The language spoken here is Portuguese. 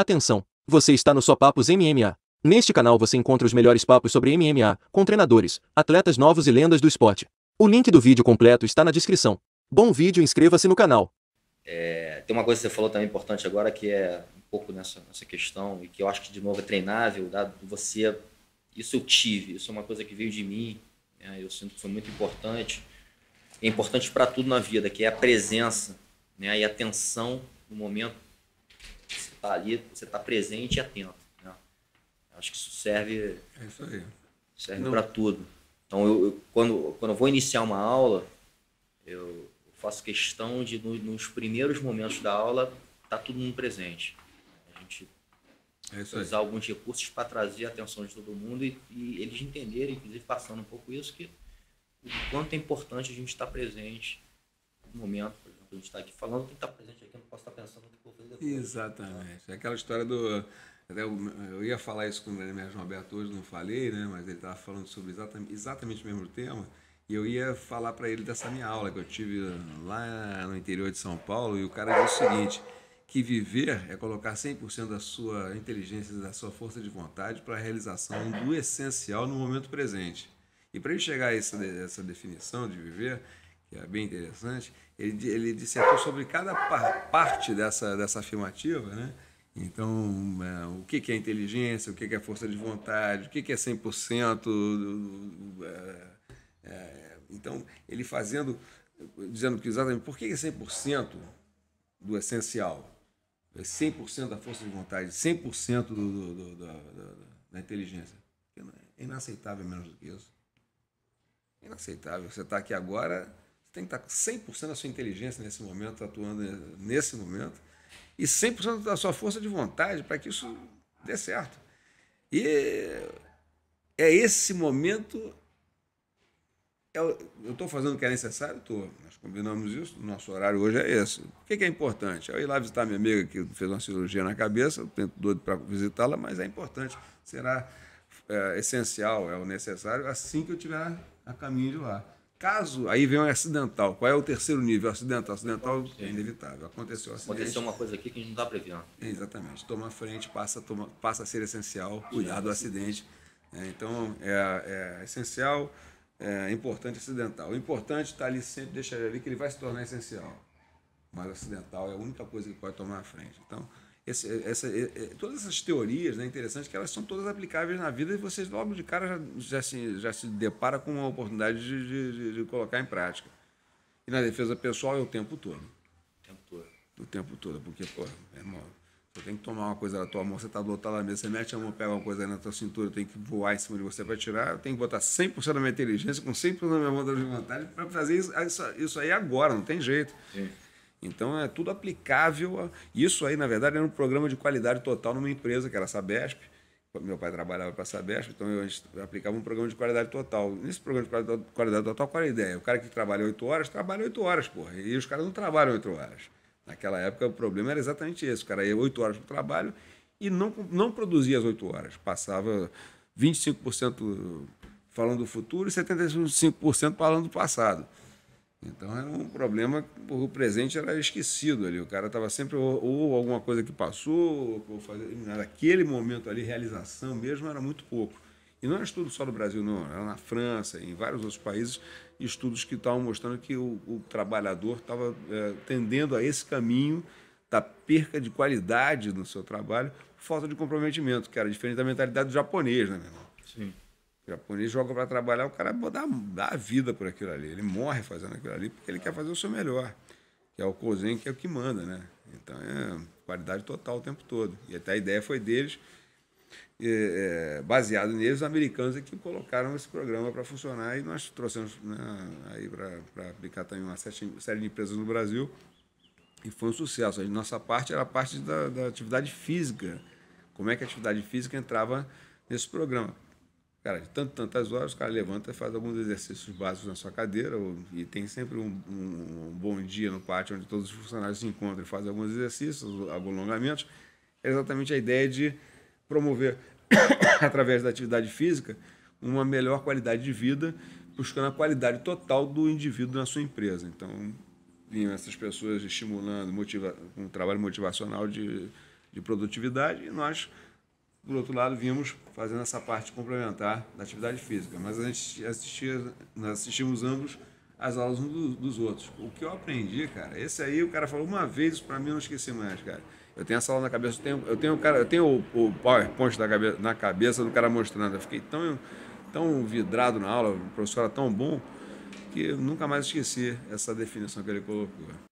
Atenção! Você está no Só Papos MMA. Neste canal você encontra os melhores papos sobre MMA, com treinadores, atletas novos e lendas do esporte. O link do vídeo completo está na descrição. Bom vídeo, inscreva-se no canal. É, tem uma coisa que você falou também importante agora, que é um pouco nessa, nessa questão, e que eu acho que, de novo, é treinável, dado você... Isso eu tive, isso é uma coisa que veio de mim, né? eu sinto que foi muito importante. É importante para tudo na vida, que é a presença né? e a atenção no momento está ali, você está presente e atento. Né? Acho que isso serve, é isso aí. serve para tudo. Então, eu, eu, quando, quando eu vou iniciar uma aula, eu faço questão de, no, nos primeiros momentos da aula, tá todo mundo presente. A gente é usar aí. alguns recursos para trazer a atenção de todo mundo e, e, eles entenderem, inclusive passando um pouco isso, que o quanto é importante a gente estar tá presente no momento, por exemplo, a gente está aqui falando, tem que estar tá presente aqui, não posso estar tá pensando Exatamente. é Aquela história do. Eu ia falar isso com o Daniel Roberto hoje, não falei, né? mas ele estava falando sobre exatamente, exatamente o mesmo tema. E eu ia falar para ele dessa minha aula que eu tive lá no interior de São Paulo. E o cara disse o seguinte: que viver é colocar 100% da sua inteligência, da sua força de vontade para a realização do essencial no momento presente. E para ele chegar a essa, essa definição de viver, que é bem interessante, ele, ele dissertou sobre cada parte dessa, dessa afirmativa, né? Então, é, o que é inteligência, o que é força de vontade, o que é 100%. Do, é, é, então, ele fazendo, dizendo que exatamente por que é 100% do essencial, 100% da força de vontade, 100% do, do, do, do, da inteligência. É inaceitável menos do que isso. É inaceitável. Você está aqui agora tem que tá estar 100% da sua inteligência nesse momento, atuando nesse momento, e 100% da sua força de vontade para que isso dê certo. E é esse momento. É eu estou fazendo o que é necessário? Estou. Nós combinamos isso, nosso horário hoje é esse. O que é importante? É eu ir lá visitar minha amiga que fez uma cirurgia na cabeça, eu tento doido para visitá-la, mas é importante. Será é, essencial, é o necessário, assim que eu tiver a caminho de lá. Caso, aí venha um acidental. Qual é o terceiro nível? Acidental. Acidental é inevitável. Aconteceu um acidente. Aconteceu uma coisa aqui que a gente não está prevendo. Exatamente. Toma frente, passa, toma, passa a ser essencial cuidar do acidente. É, então, é, é essencial, é importante acidental. O importante está ali sempre, deixar ele ali, que ele vai se tornar essencial. Mas acidental é a única coisa que pode tomar a frente. Então, esse, eh, essa, eh, eh, todas essas teorias né, interessantes que elas são todas aplicáveis na vida e vocês logo de cara já, já, se, já se depara com uma oportunidade de, de, de colocar em prática. E na defesa pessoal é o tempo todo. O tempo todo. O tempo todo, porque, pô, meu irmão, você tem que tomar uma coisa da tua mão, você tá do outro lado da mesa, você mete a mão, pega uma coisa na tua cintura, tem que voar em cima de você para tirar, eu tenho que botar 100% da minha inteligência, com 100% da minha vontade para fazer isso, isso, isso, aí agora, não tem jeito. Sim. Então é tudo aplicável. A... Isso aí, na verdade, era um programa de qualidade total numa empresa, que era a Sabesp. Meu pai trabalhava para a Sabesp, então eu aplicava um programa de qualidade total. Nesse programa de qualidade total, qual era é a ideia? O cara que trabalha oito horas, trabalha oito horas, porra. E os caras não trabalham oito horas. Naquela época, o problema era exatamente esse. O cara ia oito horas para o trabalho e não, não produzia as oito horas. Passava 25% falando do futuro e 75% falando do passado. Então era um problema, o presente era esquecido ali. O cara estava sempre ou, ou, alguma coisa que passou, ou fazer, naquele momento ali, realização mesmo era muito pouco. E não era estudo só no Brasil, não. Era na França, em vários outros países, estudos que estavam mostrando que o, o trabalhador estava é, tendendo a esse caminho da perca de qualidade no seu trabalho, falta de comprometimento, que era diferente da mentalidade do japonês, né, meu irmão? Sim. O japonês joga para trabalhar, o cara dá, dá a vida por aquilo ali. Ele morre fazendo aquilo ali porque ele quer fazer o seu melhor. Que é o Kozen que é o que manda, né? Então é qualidade total o tempo todo. E até a ideia foi deles, é, baseado neles, os americanos é que colocaram esse programa para funcionar e nós trouxemos né, aí para aplicar também uma série de empresas no Brasil. E foi um sucesso. A nossa parte era a parte da, da atividade física. Como é que a atividade física entrava nesse programa? Cara, de tanto, tantas horas, o cara levanta, faz alguns exercícios básicos na sua cadeira ou, e tem sempre um, um, um, bom dia no pátio onde todos os funcionários se encontram e fazem alguns exercícios, alguns alongamentos. É exatamente a ideia de promover, através da atividade física, uma melhor qualidade de vida, buscando a qualidade total do indivíduo na sua empresa. Então, vinham essas pessoas estimulando com um trabalho motivacional de, de produtividade e nós do outro lado, vimos fazendo essa parte complementar da atividade física, mas a gente assistia, nós assistimos ambos as aulas uns dos outros. O que eu aprendi, cara, esse aí o cara falou uma vez, isso mim eu não esqueci mais, cara. Eu tenho essa aula na cabeça, eu tenho, eu tenho, cara, eu tenho o, o PowerPoint na cabeça, na cabeça do cara mostrando. Eu fiquei tão, tão vidrado na aula, o professor era tão bom, que eu nunca mais esqueci essa definição que ele colocou.